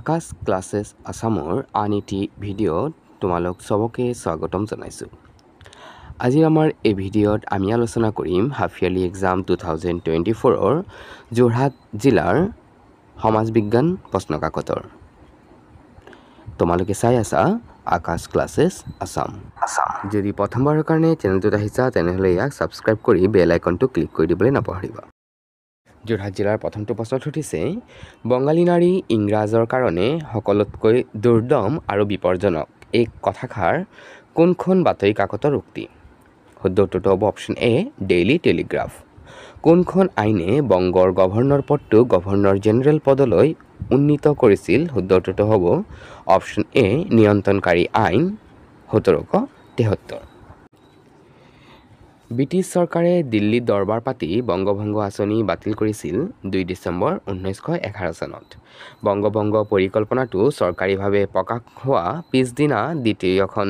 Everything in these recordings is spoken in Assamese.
আকাশ ক্লাছেছ আসামৰ আন এটি ভিডিঅ'ত তোমালোক চবকে স্বাগতম জনাইছোঁ আজি আমাৰ এই ভিডিঅ'ত আমি আলোচনা কৰিম half yearly exam two thousand twenty ফ'ৰৰ যোৰহাট জিলাৰ সমাজ বিজ্ঞান প্ৰশ্ন কাকতৰ তোমালোকে চাই আছা আকাশ ক্লাছেছ আসাম আসাম যদি প্ৰথমবাৰৰ কাৰণে চেনেলটোত আহিছা তেনেহ'লে ইয়াক ছাবস্ক্ৰাইব কৰি বেল আইকনটো ক্লিক কৰি দিবলৈ নাপাহৰিবা যোৰহাট জিলাৰ প্ৰথমটো বছৰত উঠিছে বঙালী নাৰী ইংৰাজৰ কাৰণে সকলোতকৈ দুৰ্দম আৰু বিপজ্জনক এই কথাষাৰ কোনখন বাতৰি কাকতৰ উক্তি শুদ্ধটোতো হ'ব অপশ্যন এ ডেইলি টেলিগ্ৰাফ কোনখন আইনে বংগৰ গভৰ্ণৰ পদটো গভৰ্ণৰ জেনেৰেল পদলৈ উন্নীত কৰিছিল শুদ্ধটোতো হ'ব অপশ্যন এ নিয়ন্ত্ৰণকাৰী আইন সোতৰশ তেসত্তৰ ব্ৰিটিছ চৰকাৰে দিল্লীত দৰবাৰ পাতি বংগভংগ আঁচনি বাতিল কৰিছিল দুই ডিচেম্বৰ ঊনৈছশ এঘাৰ চনত বংগভংগ পৰিকল্পনাটো চৰকাৰীভাৱে প্ৰকাশ হোৱা পিছদিনা দ্বিতীয়খন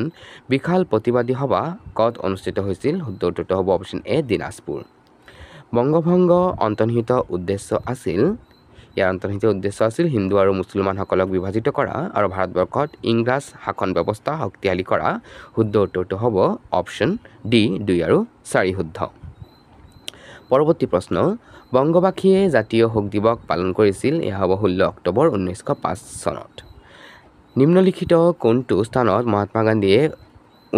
বিশাল প্ৰতিবাদী সভা ক'ত অনুষ্ঠিত হৈছিল উত্তৰটো হ'ব অপশ্যন এ দিনাজপুৰ বংগভংগ অন্তৰ্নিহিত উদ্দেশ্য আছিল ইয়াৰ অন্তৰ্নিহিত উদ্দেশ্য আছিল হিন্দু আৰু মুছলমানসকলক বিভাজিত কৰা আৰু ভাৰতবৰ্ষত ইংৰাজ শাসন ব্যৱস্থা শক্তিশালী কৰা শুদ্ধ উত্তৰটো হ'ব অপশ্যন ডি দুই আৰু চাৰি শুদ্ধ পৰৱৰ্তী প্ৰশ্ন বংগবাসীয়ে জাতীয় শোক দিৱস পালন কৰিছিল এয়া হ'ব ষোল্ল অক্টোবৰ ঊনৈছশ পাঁচ চনত নিম্নলিখিত কোনটো স্থানত মহাত্মা গান্ধীয়ে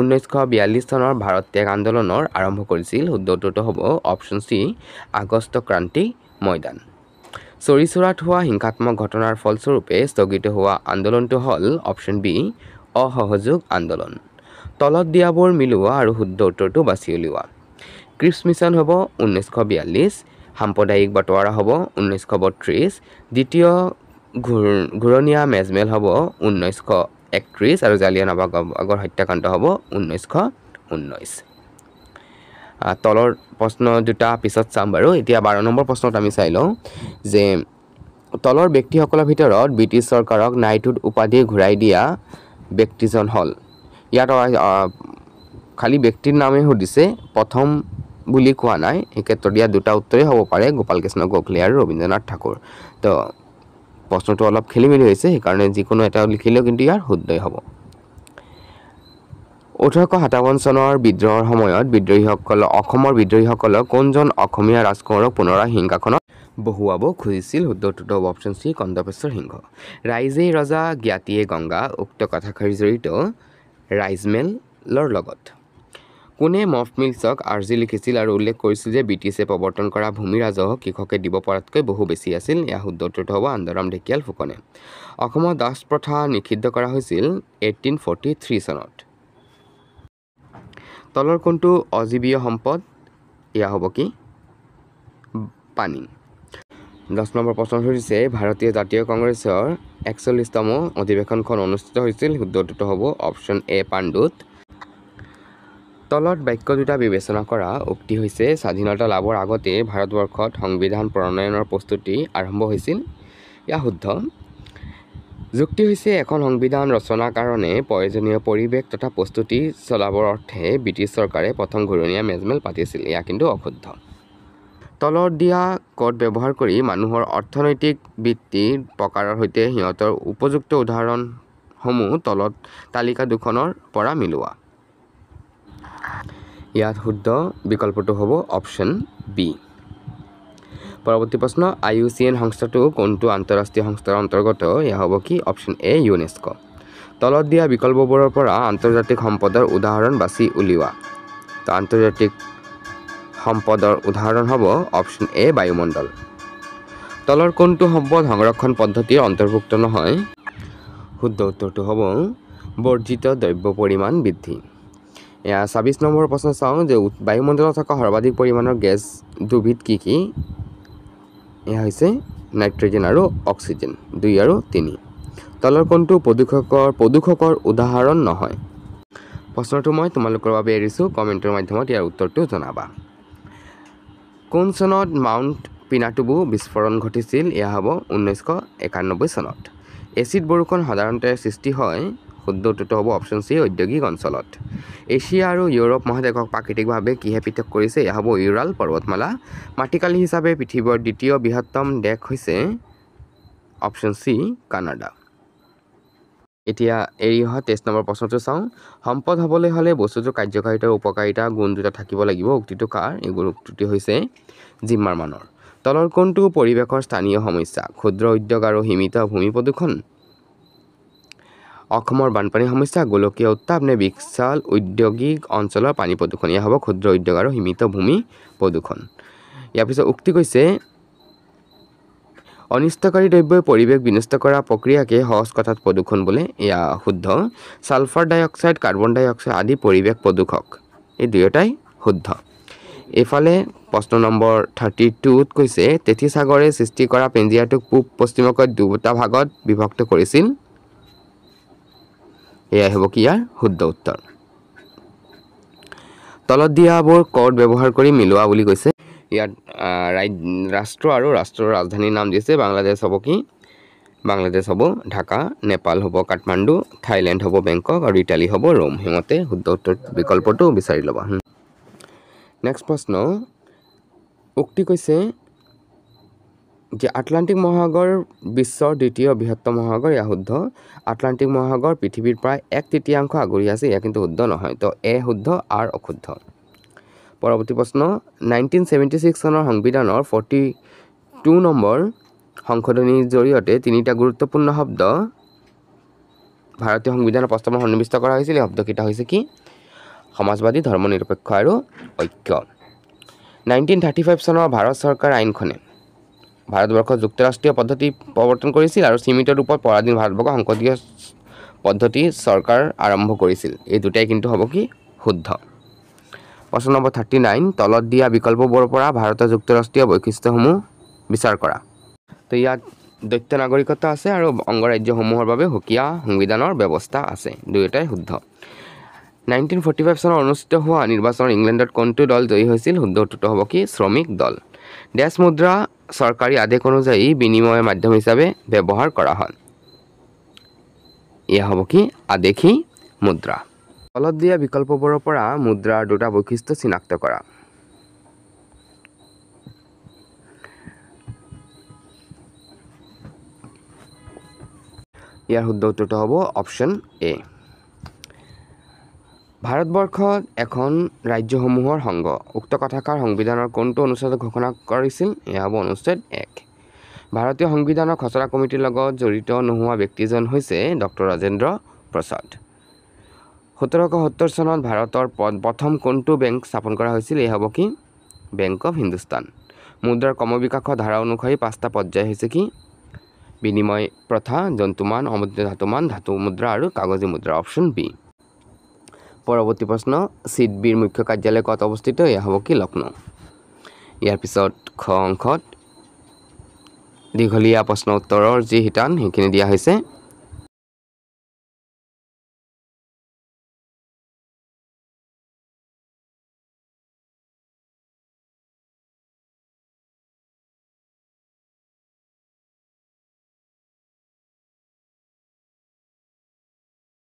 ঊনৈছশ বিয়াল্লিছ চনৰ ভাৰত ত্যাগ আন্দোলনৰ আৰম্ভ কৰিছিল শুদ্ধ উত্তৰটো হ'ব option C August Kranti Maidan চৰি চৰাত হোৱা হিংসাত্মক ঘটনাৰ ফলস্বৰূপে স্থগিত হোৱা আন্দোলনটো হ'ল অপশ্যন বি অসহযোগ আন্দোলন তলত দিয়াবোৰ মিলোৱা আৰু শুদ্ধ উত্তৰটো বাছি উলিওৱা ক্ৰিপছ মিছন হ'ব ঊনৈছশ বিয়াল্লিছ সাম্প্ৰদায়িক বাটোৱাৰা হ'ব ঊনৈছশ বত্ৰিছ দ্বিতীয় ঘূৰ ঘূৰণীয়া মেজমেল হ'ব ঊনৈছশ একত্ৰিছ আৰু জালিয়ানাবাগৰ হত্যাকাণ্ড হ'ব ঊনৈছশ ঊনৈছ তলৰ প্ৰশ্ন দুটা পিছত চাম বাৰু এতিয়া বাৰ নম্বৰ প্ৰশ্নত আমি চাই লওঁ যে তলৰ ব্যক্তিসকলৰ ভিতৰত ব্ৰিটিছ চৰকাৰক নাইটুড উপাধি ঘূৰাই দিয়া ব্যক্তিজন হ'ল ইয়াত খালী ব্যক্তিৰ নামেই সুধিছে প্ৰথম বুলি কোৱা নাই সেই ক্ষেত্ৰত ইয়াত দুটা উত্তৰেই হ'ব পাৰে গোপাল কৃষ্ণ গোখলে আৰু ৰবীন্দ্ৰনাথ ঠাকুৰ তো প্ৰশ্নটো অলপ খেলিমেলি হৈছে সেইকাৰণে যিকোনো এটা লিখিলেও কিন্তু ইয়াৰ শুদ্ধই হ'ব ওঠৰশ সাতাৱন্ন চনৰ বিদ্ৰোহৰ সময়ত বিদ্ৰোহীসকল অসমৰ বিদ্ৰোহীসকলক কোনজন অসমীয়া ৰাজকোঁৱৰক পুনৰ সিংহাসনত বহুৱাব খুজিছিল শুদ্ধটোত অপশ্যন শ্ৰী কন্দপেশ্বৰ সিংহ ৰাইজেই ৰজা জ্ঞাতীয়ে গংগা উক্ত কথাষাৰি জড়িত ৰাইজমেলৰ লগত কোনে মফ মিলছক আৰ্জি লিখিছিল আৰু উল্লেখ কৰিছিল যে ব্ৰিটিছে প্ৰৱৰ্তন কৰা ভূমি ৰাজহ কৃষকে দিব পৰাতকৈ বহু বেছি আছিল এয়া শুদ্ধটোত হ'ব আন্দৰাম ঢেকিয়াল ফুকনে অসমত দাস প্ৰথা নিষিদ্ধ কৰা হৈছিল এইটিন ফৰ্টি থ্ৰী চনত তলৰ কোনটো অজীৱীয় সম্পদ এয়া হ'ব কি পানী দহ নম্বৰ প্ৰশ্ন সুধিছে ভাৰতীয় জাতীয় কংগ্ৰেছৰ একচল্লিছতম অধিৱেশনখন অনুষ্ঠিত হৈছিল শুদ্ধটোত হ'ব অপশ্যন এ পাণ্ডুত তলত বাক্য দুটা বিবেচনা কৰা উক্তি হৈছে স্বাধীনতা লাভৰ আগতে ভাৰতবৰ্ষত সংবিধান প্ৰণয়নৰ প্ৰস্তুতি আৰম্ভ হৈছিল এয়া শুদ্ধ যুক্তি হৈছে এখন সংবিধান ৰচনাৰ কাৰণে প্ৰয়োজনীয় পৰিৱেশ তথা প্ৰস্তুতি চলাবৰ অৰ্থে ব্ৰিটিছ চৰকাৰে প্ৰথম ঘূৰণীয়া মেজমেল পাতিছিল এয়া কিন্তু অশুদ্ধ তলত দিয়া ক'ড ব্যৱহাৰ কৰি মানুহৰ অৰ্থনৈতিক বৃত্তিৰ প্ৰকাৰৰ সৈতে সিহঁতৰ উপযুক্ত উদাহৰণসমূহ তলত তালিকা দুখনৰ পৰা মিলোৱা ইয়াত শুদ্ধ বিকল্পটো হ'ব অপশ্যন বি পৰৱৰ্তী প্ৰশ্ন আই ইউ চি এন সংস্থাটো কোনটো আন্তঃৰাষ্ট্ৰীয় সংস্থাৰ অন্তৰ্গত এয়া হ'ব কি অপশ্যন এ ইউনেস্ক তলত দিয়া বিকল্পবোৰৰ পৰা আন্তৰ্জাতিক সম্পদৰ উদাহৰণ বাছি উলিওৱা তো আন্তৰ্জাতিক সম্পদৰ উদাহৰণ হ'ব অপশ্যন এ বায়ুমণ্ডল তলৰ কোনটো সম্পদ সংৰক্ষণ পদ্ধতিৰ অন্তৰ্ভুক্ত নহয় শুদ্ধ উত্তৰটো হ'ব বৰ্জিত দ্ৰব্য পৰিমাণ বৃদ্ধি এয়া ছাব্বিছ নম্বৰ প্ৰশ্ন চাওঁ যে বায়ুমণ্ডলত থকা সৰ্বাধিক পৰিমাণৰ গেছ দুবিধ কি কি এয়া হৈছে নাইট্ৰজেন আৰু অক্সিজেন দুই আৰু তিনি তলৰ কোনটো প্ৰদূষকৰ প্ৰদূষকৰ উদাহৰণ নহয় প্ৰশ্নটো মই তোমালোকৰ বাবে এৰিছোঁ কমেণ্টৰ মাধ্যমত ইয়াৰ উত্তৰটো জনাবা কোন চনত মাউণ্ট পিনাটুবু বিস্ফোৰণ ঘটিছিল এয়া হ'ব ঊনৈছশ একান্নব্বৈ চনত এচিড বৰষুণ সাধাৰণতে সৃষ্টি হয় শুদ্ধ উত্তৰটো হ'ব অপশ্যন চি ঔদ্যোগিক অঞ্চলত এছিয়া আৰু ইউৰোপ মহাদেশক প্ৰাকৃতিকভাৱে কিহে পৃথক কৰিছে এয়া হ'ব ইউৰাল পৰ্বতমালা মাটিকালি হিচাপে পৃথিৱীৰ দ্বিতীয় বৃহত্তম দেশ হৈছে অপশ্যন চি কানাডা এতিয়া এৰি অহা টেষ্ট নম্বৰ প্ৰশ্নটো চাওঁ সম্পদ হ'বলৈ হ'লে বস্তুটোৰ কাৰ্যকাৰিতাৰ উপকাৰিতা গুণ দুটা থাকিব লাগিব উক্তিটো কাৰ এই গুণ উক্তিটো হৈছে জিম্মাৰ মানৰ তলৰ কোনটো পৰিৱেশৰ স্থানীয় সমস্যা ক্ষুদ্ৰ উদ্যোগ আৰু সীমিত ভূমি প্ৰদূষণ অসমৰ বানপানী সমস্যা গোলকীয় উত্তাপনে বিশাল উদ্যোগিক অঞ্চলৰ পানী প্ৰদূষণ এয়া হ'ব ক্ষুদ্ৰ উদ্যোগ আৰু সীমিত ভূমি প্ৰদূষণ ইয়াৰ পিছত উক্তি কৈছে অনিষ্টকাৰী দ্ৰব্যই পৰিৱেশ বিনষ্ট কৰা প্ৰক্ৰিয়াকে সহজ কথাত প্ৰদূষণ বোলে এয়া শুদ্ধ ছালফাৰ ডাই অক্সাইড কাৰ্বন ডাই অক্সাইড আদি পৰিৱেশ প্ৰদূষক এই দুয়োটাই শুদ্ধ এইফালে প্ৰশ্ন নম্বৰ থাৰ্টি টুত কৈছে তেথি সাগৰে সৃষ্টি কৰা পেঞ্জিয়াটোক পূব পশ্চিমকৈ দুটা ভাগত বিভক্ত কৰিছিল এয়াই হ'ব কি ইয়াৰ শুদ্ধ উত্তৰ তলত দিয়াবোৰ কৰ্ড ব্যৱহাৰ কৰি মিলোৱা বুলি কৈছে ইয়াত ৰাষ্ট্ৰ আৰু ৰাষ্ট্ৰৰ ৰাজধানীৰ নাম দিছে বাংলাদেশ হ'ব কি বাংলাদেশ হ'ব ঢাকা নেপাল হ'ব কাঠমাণ্ডু থাইলেণ্ড হ'ব বেংকক আৰু ইটালী হ'ব ৰোম সেইমতে শুদ্ধ উত্তৰ বিকল্পটো বিচাৰি ল'বা নেক্সট প্ৰশ্ন উক্তি কৈছে যে আটলাণ্টিক মহাসাগৰ বিশ্বৰ দ্বিতীয় বৃহত্তম মহাসাগৰ এয়া শুদ্ধ আটলাণ্টিক মহাসাগৰ পৃথিৱীৰ প্ৰায় এক তৃতীয়াংশ আগুৰি আছে এয়া কিন্তু শুদ্ধ নহয় তো এ শুদ্ধ আৰ অশুদ্ধ পৰৱৰ্তী প্ৰশ্ন নাইনটিন চেভেণ্টি ছিক্স চনৰ সংবিধানৰ ফৰ্টি টু নম্বৰ সংশোধনীৰ জৰিয়তে তিনিটা গুৰুত্বপূৰ্ণ শব্দ ভাৰতীয় সংবিধানৰ প্ৰস্তাৱত সন্নিৱিষ্ট কৰা হৈছিল এই শব্দকেইটা হৈছে কি সমাজবাদী ধৰ্ম নিৰপেক্ষ আৰু ঐক্য নাইনটিন থাৰ্টি ফাইভ চনৰ ভাৰত চৰকাৰ আইনখনে ভাৰতবৰ্ষ যুক্তৰাষ্ট্ৰীয় পদ্ধতি প্ৰৱৰ্তন কৰিছিল আৰু সীমিত ৰূপত পৰাধীন ভাৰতবৰ্ষ সংসদীয় পদ্ধতি চৰকাৰ আৰম্ভ কৰিছিল এই দুটাই কিন্তু হ'ব কি শুদ্ধ প্ৰশ্ন নম্বৰ থাৰ্টি নাইন তলত দিয়া বিকল্পবোৰৰ পৰা ভাৰতৰ যুক্তৰাষ্ট্ৰীয় বৈশিষ্ট্যসমূহ বিচাৰ কৰা তো ইয়াত দৈত্য নাগৰিকতা আছে আৰু অংগৰাজ্যসমূহৰ বাবে সুকীয়া সংবিধানৰ ব্যৱস্থা আছে দুয়োটাই শুদ্ধ নাইনটিন ফৰ্টি ফাইভ চনত অনুষ্ঠিত হোৱা নিৰ্বাচনত ইংলেণ্ডত কোনটো দল জয়ী হৈছিল শুদ্ধ উত্তৰটো হ'ব কি শ্ৰমিক দল দেশ মুদ্ৰা সরকারি আদেশ অনুযায়ী বিনিময়ের মাধ্যম হিসাবে ব্যবহার করা হয় এয়া হ'ব কি আদেশী মুদ্ৰা তলত দিয়া বিকল্পবোৰৰ পৰা মুদ্ৰাৰ দুটা বৈশিষ্ট্য চিনাক্ত কৰা ইয়াৰ শুদ্ধ উত্তৰটো হ'ব অপশ্যন এ ভাৰতবৰ্ষ এখন ৰাজ্যসমূহৰ সংঘ উক্ত কথাষাৰ সংবিধানৰ কোনটো অনুচ্ছেদ ঘোষণা কৰিছিল এয়া হ'ব অনুচ্ছেদ এক ভাৰতীয় সংবিধানৰ খচৰা কমিটিৰ লগত জড়িত নোহোৱা ব্যক্তিজন হৈছে ডক্টৰ ৰাজেন্দ্ৰ প্ৰসাদ সোতৰশ সত্তৰ চনত ভাৰতৰ প্ৰথম কোনটো বেংক স্থাপন কৰা হৈছিল এই হ'ব কি বেংক অৱ হিন্দুস্তান মুদ্ৰাৰ কমবিকাশৰ ধাৰা অনুসৰি পাঁচটা পৰ্যায় হৈছে কি বিনিময় প্ৰথা জন্তুমান অমুদ্ৰ ধাতুমান ধাতু মুদ্ৰা আৰু কাগজী মুদ্ৰা অপশ্যন বি পৰৱৰ্তী প্ৰশ্ন চি বিৰ মুখ্য কাৰ্যালয় ক'ত অৱস্থিত এয়া হ'ব কি লক্ষ্ণৌ ইয়াৰ পিছত খ অংশত দীঘলীয়া প্ৰশ্ন উত্তৰৰ যি শিতান সেইখিনি দিয়া হৈছে